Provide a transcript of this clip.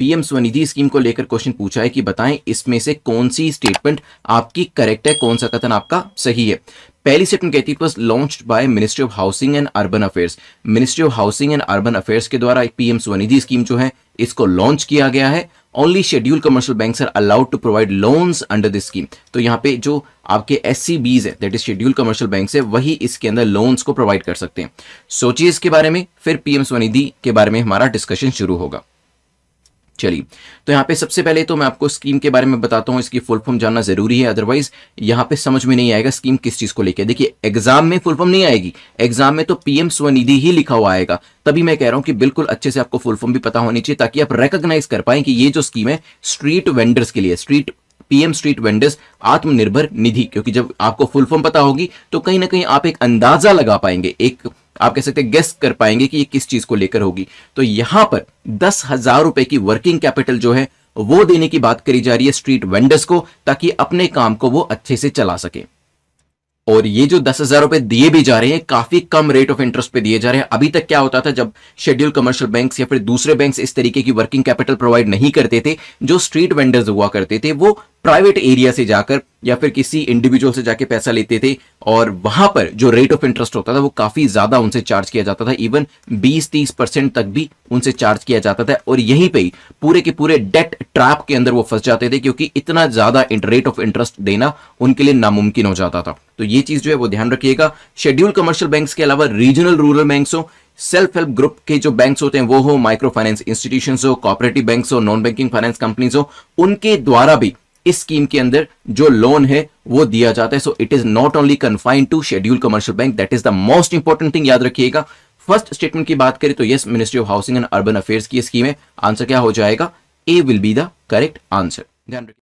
PM Svanidhi scheme को लेकर question पूछा है कि बताएं इसमें से कौन सी स्टेटमेंट आपकी करेक्ट है कौन सा कथन आपका सही है पहली स्टेटमेंट कहती है launch by ministry of housing and urban affairs ministry of housing and urban affairs के द्वारा पीएम स्वनिधि स्कीम जो है इसको लॉन्च किया गया है only schedule commercial bank are allowed to provide loans under this scheme तो यहाँ पे जो आपके एस सी बीज है that is schedule commercial bank है वही इसके अंदर लोन्स को प्रोवाइड कर सकते हैं सोचिए इसके बारे में फिर पीएम स्वनिधि के बारे में हमारा डिस्कशन शुरू होगा चलिए तो यहाँ पे सबसे पहले तो मैं आपको स्कीम के बारे में बताता हूँ इसकी फुल फॉर्म जानना ज़रूरी है अदरवाइज यहाँ पे समझ में नहीं आएगा स्कीम किस चीज़ को लेकर देखिए एग्जाम में फुल फॉर्म नहीं आएगी एग्जाम में तो पीएम स्वनिधि ही लिखा हुआ आएगा तभी मैं कह रहा हूँ कि बिल्कुल अच्छे से आपको फुल फॉर्म भी पता होनी चाहिए ताकि आप रिकग्नाइज कर पाए कि ये जो स्कीम है स्ट्रीट वेंडर्स के लिए स्ट्रीट पीएम स्ट्रीट वेंडर्स आत्मनिर्भर निधि क्योंकि जब आपको फुल फॉर्म पता होगी तो कहीं ना कहीं आप एक अंदाजा लगा पाएंगे एक आप कह सकते हैं गेस्ट कर पाएंगे कि ये किस चीज को लेकर होगी तो यहां पर दस हजार रुपए की वर्किंग कैपिटल जो है वो देने की बात करी जा रही है स्ट्रीट वेंडर्स को ताकि अपने काम को वो अच्छे से चला सके और ये जो दस हजार रुपए दिए भी जा रहे हैं काफी कम रेट ऑफ इंटरेस्ट पे दिए जा रहे हैं अभी तक क्या होता था जब शेड्यूल कमर्शियल बैंक्स या फिर दूसरे बैंक्स इस तरीके की वर्किंग कैपिटल प्रोवाइड नहीं करते थे जो स्ट्रीट वेंडर्स हुआ करते थे वो प्राइवेट एरिया से जाकर या फिर किसी इंडिविजुअल से जाके पैसा लेते थे और वहां पर जो रेट ऑफ इंटरेस्ट होता था वो काफी ज्यादा उनसे चार्ज किया जाता था इवन 20-30 परसेंट तक भी उनसे चार्ज किया जाता था और यहीं पे ही पूरे के पूरे डेट ट्रैप के अंदर वो फंस जाते थे क्योंकि इतना ज्यादा रेट ऑफ इंटरेस्ट देना उनके लिए नामुमकिन हो जाता था तो ये चीज जो है वो ध्यान रखिएगा शेड्यूल कमर्शियल बैंक के अलावा रीजनल रूरल बैंक हो सेल्फ हेल्प ग्रुप के जो बैंक्स होते हैं वो हो माइक्रो फाइनेंस इंस्टीट्यूशन हो कॉपरेटिव बैंक हो नॉन बैंकिंग फाइनेंस कंपनीज हो उनके द्वारा भी इस स्कीम के अंदर जो लोन है वो दिया जाता है so it is not only confined to schedule commercial bank that is the most important thing याद रखिएगा फर्स्ट स्टेटमेंट की बात करें तो yes ministry of housing and urban affairs की स्कीम है आंसर क्या हो जाएगा A will be the correct answer ध्यान रखिए